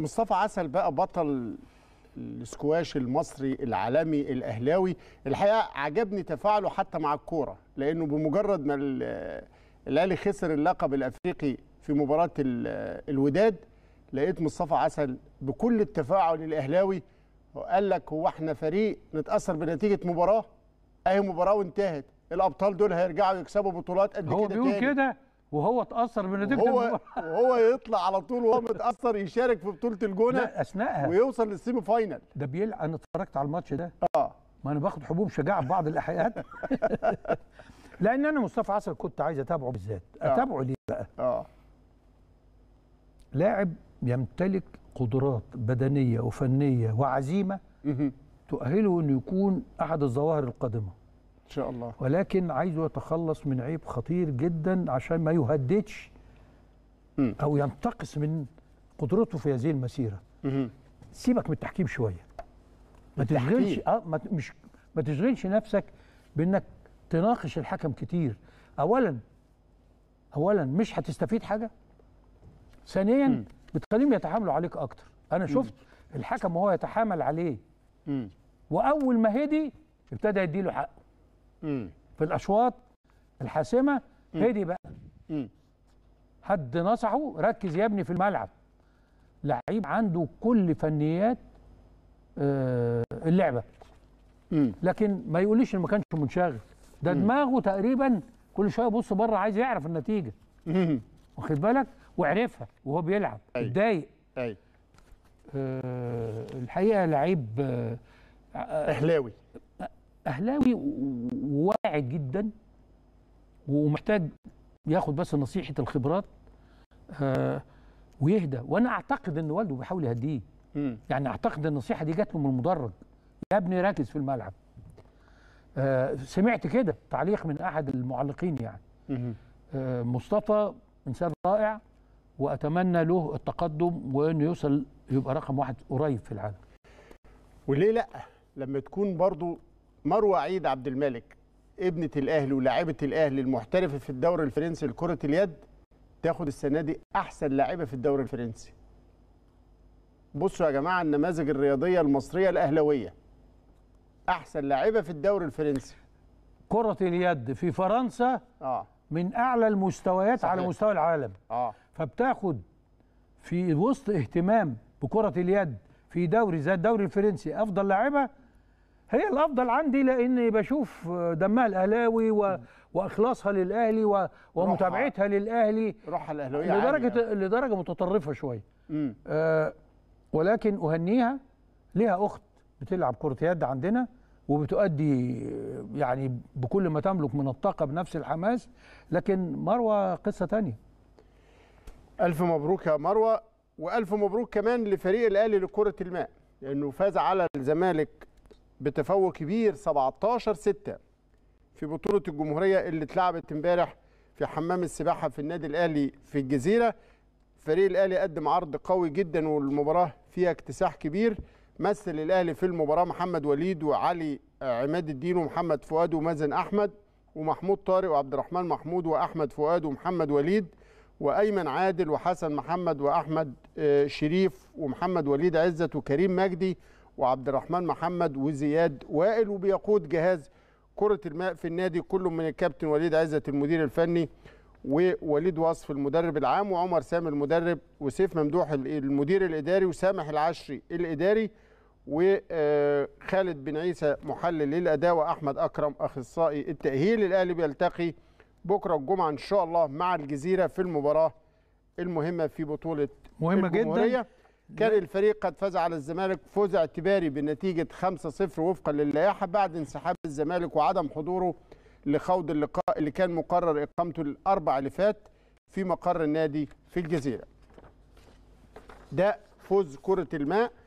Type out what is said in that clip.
مصطفى عسل بقى بطل السكواش المصري العالمي الاهلاوي الحقيقه عجبني تفاعله حتى مع الكوره لانه بمجرد ما الاهلي خسر اللقب الافريقي في مباراه الوداد لقيت مصطفى عسل بكل التفاعل الاهلاوي وقال لك هو احنا فريق نتاثر بنتيجه مباراه اهي مباراه وانتهت الابطال دول هيرجعوا يكسبوا بطولات قد كده هو بيقول كده وهو اتاثر بنتيجه هو وهو يطلع على طول وهو متاثر يشارك في بطوله الجونه اثناءها ويوصل للسيمي فاينل ده بيلعب انا اتفرجت على الماتش ده اه ما انا باخد حبوب شجاعه في بعض الاحيان لان انا مصطفى عسل كنت عايز اتابعه بالذات آه. اتابعه ليه بقى اه لاعب يمتلك قدرات بدنيه وفنيه وعزيمه تؤهله انه يكون احد الظواهر القادمه ان شاء الله ولكن عايزه يتخلص من عيب خطير جدا عشان ما يهددش م. او ينتقص من قدرته في هذه المسيره م. سيبك من التحكيم شويه ما تشغلش اه ما مش ما تشغلش نفسك بانك تناقش الحكم كتير اولا اولا مش هتستفيد حاجه ثانيا بتخليهم يتحاملوا عليك اكتر انا شفت م. الحكم وهو يتحامل عليه م. واول ما هدي ابتدى يديله حقه في الاشواط الحاسمه هدي بقى حد نصحه ركز يا ابني في الملعب لعيب عنده كل فنيات آه، اللعبه لكن ما يقوليش ان ما كانش منشغل ده دماغه تقريبا كل شويه يبص بره عايز يعرف النتيجه واخد بالك وعرفها وهو بيلعب اتضايق ايوه أه الحقيقه لعيب أه اهلاوي اهلاوي واعي جدا ومحتاج ياخد بس نصيحه الخبرات آه ويهدى وانا اعتقد ان والده بيحاول يهديه يعني اعتقد النصيحه دي جات له من المدرج يا ابني ركز في الملعب آه سمعت كده تعليق من احد المعلقين يعني آه مصطفى انسان رائع واتمنى له التقدم وانه يوصل يبقى رقم واحد قريب في العالم وليه لا لما تكون برضو مروه عيد عبد الملك ابنه الاهلي ولاعيبه الاهلي المحترفه في الدوري الفرنسي لكره اليد تاخد السنه دي احسن لاعيبه في الدوري الفرنسي بصوا يا جماعه النماذج الرياضيه المصريه الاهلاويه احسن لاعيبه في الدوري الفرنسي كره اليد في فرنسا اه من اعلى المستويات صحيح. على مستوى العالم اه فبتاخد في وسط اهتمام بكره اليد في دوري زي الدوري الفرنسي افضل لاعبه هي الافضل عندي لاني بشوف دمها الاهلاوي و... واخلاصها للاهلي و... ومتابعتها للاهلي روحها الاهلاويه لدرجه يعني. لدرجه متطرفه شويه آه ولكن اهنيها ليها اخت بتلعب كره يد عندنا وبتؤدي يعني بكل ما تملك من الطاقه بنفس الحماس لكن مروه قصه تانية الف مبروك يا مروه والف مبروك كمان لفريق الاهلي لكره الماء لانه فاز على الزمالك بتفوق كبير 17 6 في بطوله الجمهوريه اللي اتلعبت امبارح في حمام السباحه في النادي الاهلي في الجزيره فريق الاهلي قدم عرض قوي جدا والمباراه فيها اكتساح كبير مثل الاهلي في المباراه محمد وليد وعلي عماد الدين ومحمد فؤاد ومازن احمد ومحمود طارق وعبد الرحمن محمود واحمد فؤاد ومحمد وليد وايمن عادل وحسن محمد واحمد آه، شريف ومحمد وليد عزت وكريم مجدي وعبد الرحمن محمد وزياد وائل وبيقود جهاز كرة الماء في النادي كل من الكابتن وليد عزت المدير الفني ووليد وصف المدرب العام وعمر سامي المدرب وسيف ممدوح المدير الإداري وسامح العشري الإداري وخالد بن عيسى محلل للأداء وأحمد أكرم أخصائي التأهيل الأهلي بيلتقي بكرة الجمعة إن شاء الله مع الجزيرة في المباراة المهمة في بطولة مهمة الجمهورية جدا كان الفريق قد فاز على الزمالك فوز اعتباري بنتيجة 5-0 وفقا للائحة بعد انسحاب الزمالك وعدم حضوره لخوض اللقاء اللي كان مقرر إقامته الأربع اللي فات في مقر النادي في الجزيرة ده فوز كرة الماء